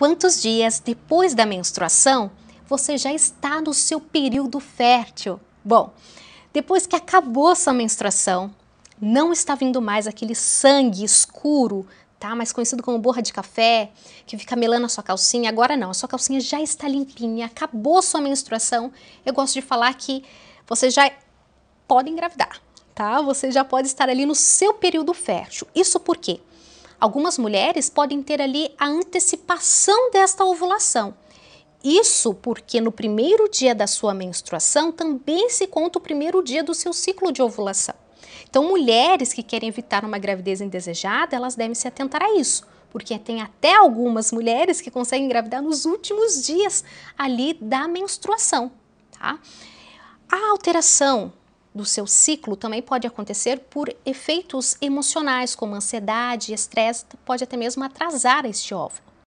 quantos dias depois da menstruação você já está no seu período fértil. Bom, depois que acabou sua menstruação, não está vindo mais aquele sangue escuro, tá? Mais conhecido como borra de café, que fica melando a sua calcinha. Agora não, a sua calcinha já está limpinha, acabou sua menstruação. Eu gosto de falar que você já pode engravidar, tá? Você já pode estar ali no seu período fértil. Isso por quê? Algumas mulheres podem ter ali a antecipação desta ovulação. Isso porque no primeiro dia da sua menstruação também se conta o primeiro dia do seu ciclo de ovulação. Então, mulheres que querem evitar uma gravidez indesejada, elas devem se atentar a isso, porque tem até algumas mulheres que conseguem engravidar nos últimos dias ali da menstruação, tá? A alteração do seu ciclo também pode acontecer por efeitos emocionais, como ansiedade, estresse, pode até mesmo atrasar este óvulo.